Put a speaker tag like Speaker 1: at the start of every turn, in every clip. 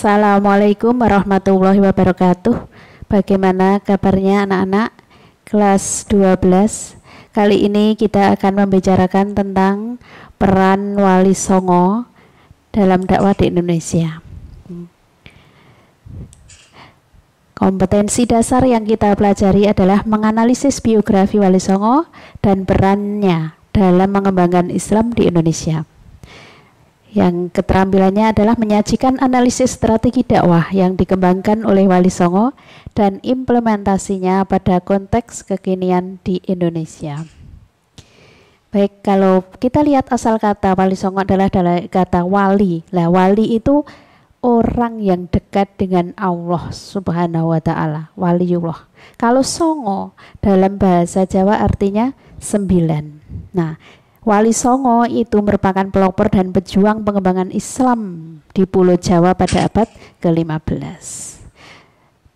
Speaker 1: Assalamualaikum warahmatullahi wabarakatuh. Bagaimana kabarnya anak-anak kelas 12? Kali ini kita akan membicarakan tentang peran Wali Songo dalam dakwah di Indonesia. Kompetensi dasar yang kita pelajari adalah menganalisis biografi Wali Songo dan perannya dalam mengembangkan Islam di Indonesia yang keterampilannya adalah menyajikan analisis strategi dakwah yang dikembangkan oleh Wali Songo dan implementasinya pada konteks kekinian di Indonesia. Baik, kalau kita lihat asal kata Wali Songo adalah dari kata wali. Lah, wali itu orang yang dekat dengan Allah Subhanahu wa taala, waliullah. Kalau songo dalam bahasa Jawa artinya sembilan. Nah, Wali Songo itu merupakan pelopor dan pejuang pengembangan Islam di Pulau Jawa pada abad ke-15.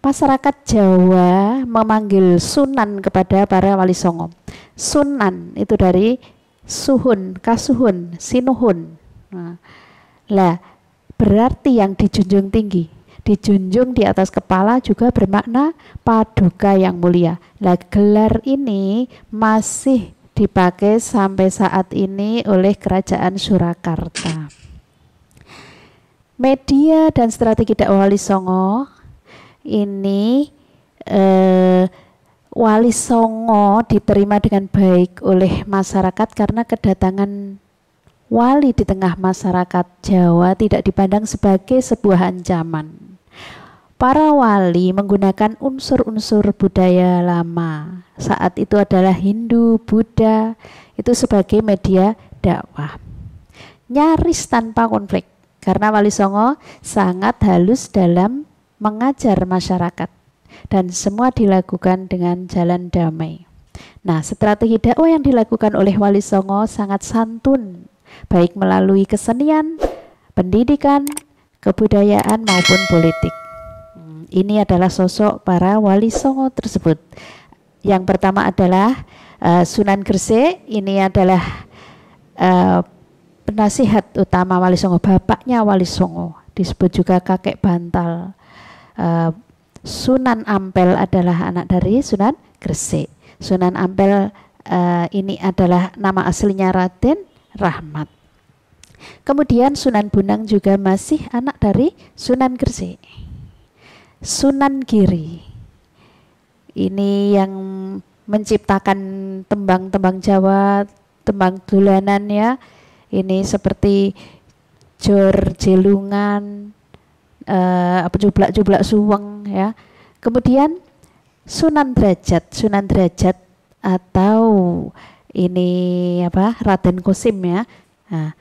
Speaker 1: Masyarakat Jawa memanggil Sunan kepada para Wali Songo. Sunan itu dari Suhun, Kasuhun, Sinuhun. Nah, lah, berarti yang dijunjung tinggi. Dijunjung di atas kepala juga bermakna paduka yang mulia. Lah, gelar ini masih dipakai sampai saat ini oleh Kerajaan Surakarta. Media dan strategi dakwah Wali Songo ini eh, Wali Songo diterima dengan baik oleh masyarakat karena kedatangan wali di tengah masyarakat Jawa tidak dipandang sebagai sebuah ancaman para wali menggunakan unsur-unsur budaya lama. Saat itu adalah Hindu, Buddha, itu sebagai media dakwah. Nyaris tanpa konflik, karena Wali Songo sangat halus dalam mengajar masyarakat dan semua dilakukan dengan jalan damai. Nah, strategi dakwah yang dilakukan oleh Wali Songo sangat santun, baik melalui kesenian, pendidikan, kebudayaan maupun politik. Ini adalah sosok para wali songo tersebut. Yang pertama adalah uh, Sunan Gresik, ini adalah uh, penasihat utama wali songo, bapaknya wali songo, disebut juga kakek bantal. Uh, Sunan Ampel adalah anak dari Sunan Gresik. Sunan Ampel uh, ini adalah nama aslinya Raden Rahmat. Kemudian Sunan Bunang juga masih anak dari Sunan Gresik. Sunan Giri. Ini yang menciptakan tembang-tembang Jawa, tembang dolanan ya. Ini seperti jor jelungan, eh, apa eh, jublak-jublak suweng ya. Kemudian Sunan Derajat, Sunan Derajat atau ini apa Raden Kosim ya. Nah,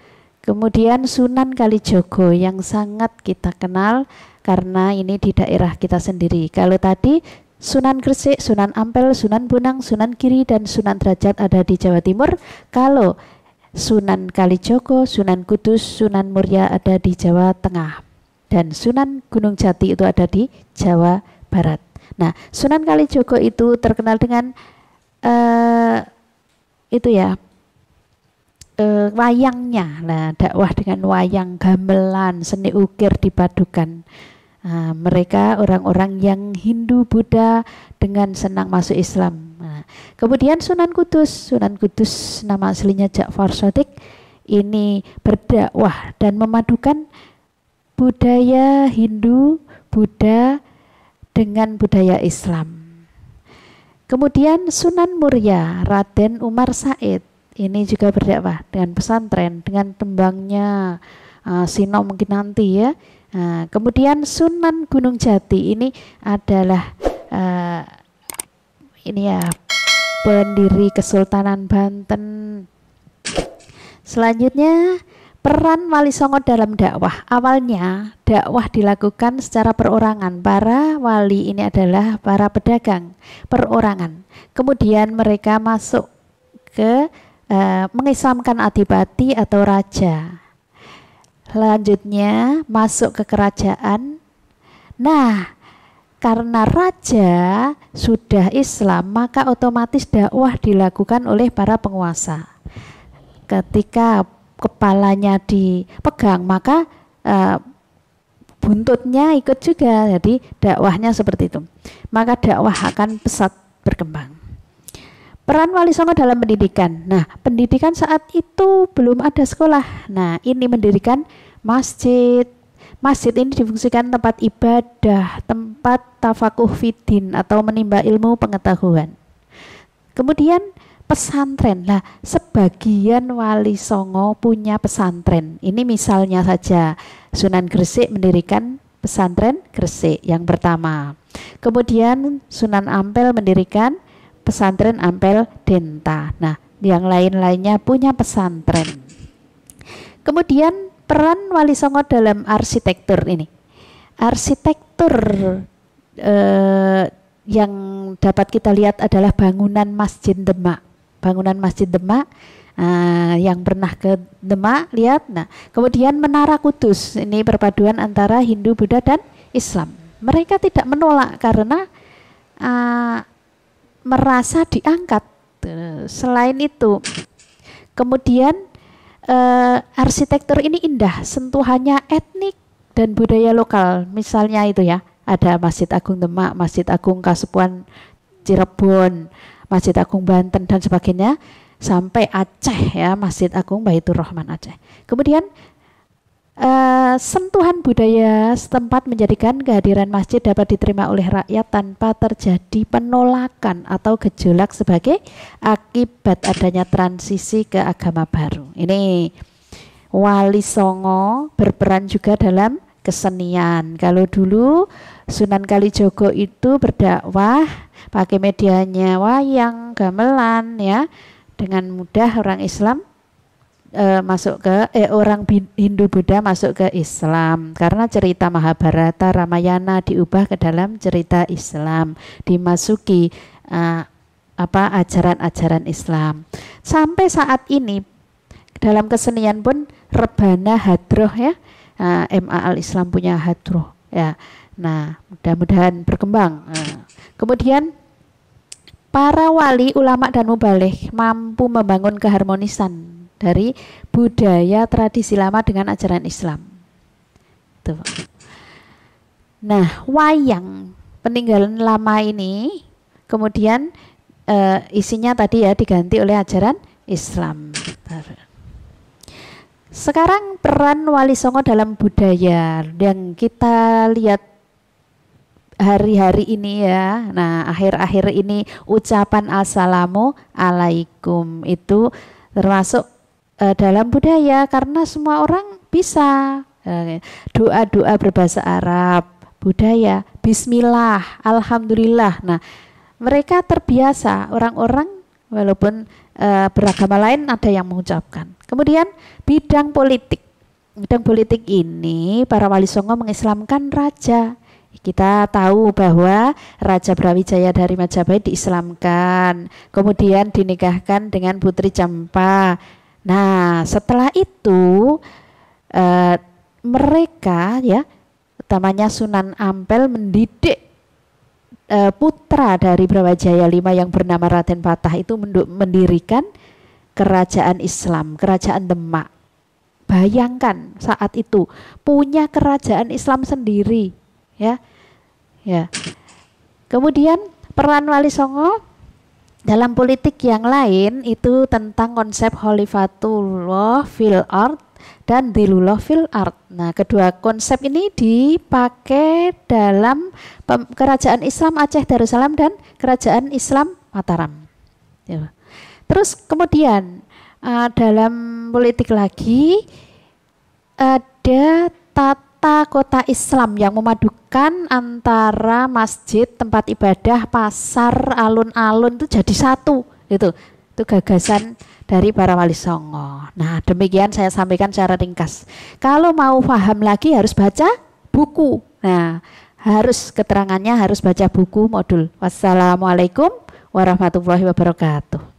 Speaker 1: Kemudian Sunan Kalijogo yang sangat kita kenal karena ini di daerah kita sendiri. Kalau tadi Sunan Gresik, Sunan Ampel, Sunan Bonang, Sunan Kiri, dan Sunan Derajat ada di Jawa Timur. Kalau Sunan Kalijogo, Sunan Kudus, Sunan Muria ada di Jawa Tengah. Dan Sunan Gunung Jati itu ada di Jawa Barat. Nah, Sunan Kalijogo itu terkenal dengan uh, itu ya Eh, wayangnya nah dakwah dengan wayang gamelan seni ukir dipadukan ah, mereka orang-orang yang Hindu Buddha dengan senang masuk Islam nah, kemudian Sunan Kudus Sunan Kudus nama aslinya Ja'far Sotik ini berdakwah dan memadukan budaya Hindu Buddha dengan budaya Islam Kemudian Sunan Muria, Raden Umar Said ini juga berdakwah dengan pesantren, dengan tembangnya uh, eh, Sino mungkin nanti ya. uh, kemudian Sunan Gunung Jati ini adalah uh, ini ya pendiri Kesultanan Banten. Selanjutnya peran Wali Songo dalam dakwah. Awalnya dakwah dilakukan secara perorangan. Para wali ini adalah para pedagang perorangan. Kemudian mereka masuk ke Eh, mengislamkan adipati atau raja. Selanjutnya masuk ke kerajaan. Nah, karena raja sudah Islam, maka otomatis dakwah dilakukan oleh para penguasa. Ketika kepalanya dipegang, maka e, buntutnya ikut juga. Jadi dakwahnya seperti itu. Maka dakwah akan pesat berkembang. Peran Wali Songo dalam pendidikan. Nah, pendidikan saat itu belum ada sekolah. Nah, ini mendirikan masjid. Masjid ini difungsikan tempat ibadah, tempat tafakuh fidin atau menimba ilmu pengetahuan. Kemudian pesantren Nah, sebagian wali songo punya pesantren ini misalnya saja Sunan Gresik mendirikan pesantren Gresik yang pertama kemudian Sunan Ampel mendirikan pesantren Ampel Denta. Nah, yang lain-lainnya punya pesantren. Kemudian peran Wali Songo dalam arsitektur ini. Arsitektur eh, yang dapat kita lihat adalah bangunan Masjid Demak. Bangunan Masjid Demak eh, yang pernah ke Demak lihat. Nah, kemudian Menara Kudus ini perpaduan antara Hindu, Buddha dan Islam. Mereka tidak menolak karena uh, merasa diangkat. Selain itu, kemudian eh, arsitektur ini indah, sentuhannya etnik dan budaya lokal. Misalnya itu ya, ada Masjid Agung Demak, Masjid Agung Kasepuan Cirebon, Masjid Agung Banten dan sebagainya sampai Aceh ya Masjid Agung Baitur Rahman Aceh. Kemudian Eh, sentuhan budaya setempat menjadikan kehadiran masjid dapat diterima oleh rakyat tanpa terjadi penolakan atau gejolak sebagai akibat adanya transisi ke agama baru. Ini Wali Songo berperan juga dalam kesenian. Kalau dulu Sunan Kalijogo itu berdakwah pakai medianya wayang, gamelan ya. Dengan mudah orang Islam uh, masuk ke eh, orang Hindu Buddha masuk ke Islam karena cerita Mahabharata Ramayana diubah ke dalam cerita Islam dimasuki uh, apa ajaran-ajaran Islam sampai saat ini dalam kesenian pun rebana hadroh ya uh, eh, MA al Islam punya hadroh ya nah mudah-mudahan berkembang kemudian para wali ulama dan mubalik mampu membangun keharmonisan dari budaya tradisi lama dengan ajaran Islam. Tuh. Nah, wayang peninggalan lama ini kemudian e, isinya tadi ya diganti oleh ajaran Islam. Sekarang peran Wali Songo dalam budaya yang kita lihat hari-hari ini ya. Nah, akhir-akhir ini ucapan assalamu alaikum itu termasuk uh, dalam budaya karena semua orang bisa doa-doa berbahasa Arab, budaya, bismillah, alhamdulillah. Nah, mereka terbiasa orang-orang walaupun uh, beragama lain ada yang mengucapkan. Kemudian bidang politik. Bidang politik ini para wali songo mengislamkan raja. Kita tahu bahwa Raja Brawijaya dari Majapahit diislamkan, kemudian dinikahkan dengan Putri Campa. Nah, setelah itu eh, mereka ya, utamanya Sunan Ampel mendidik eh, putra dari Brawijaya V yang bernama Raden Patah itu mendirikan kerajaan Islam, kerajaan Demak. Bayangkan saat itu punya kerajaan Islam sendiri, ya. Ya. Kemudian peran Wali Songo dalam politik yang lain itu tentang konsep khalifatullah fil art dan dilullah fil art. Nah, kedua konsep ini dipakai dalam kerajaan Islam Aceh Darussalam dan kerajaan Islam Mataram. Ya. Terus kemudian eh, dalam politik lagi ada tata tata kota Islam yang memadukan antara masjid, tempat ibadah, pasar, alun-alun itu jadi satu gitu. Itu gagasan dari para wali songo. Nah, demikian saya sampaikan secara ringkas. Kalau mau paham lagi harus baca buku. Nah, harus keterangannya harus baca buku modul. Wassalamualaikum warahmatullahi wabarakatuh.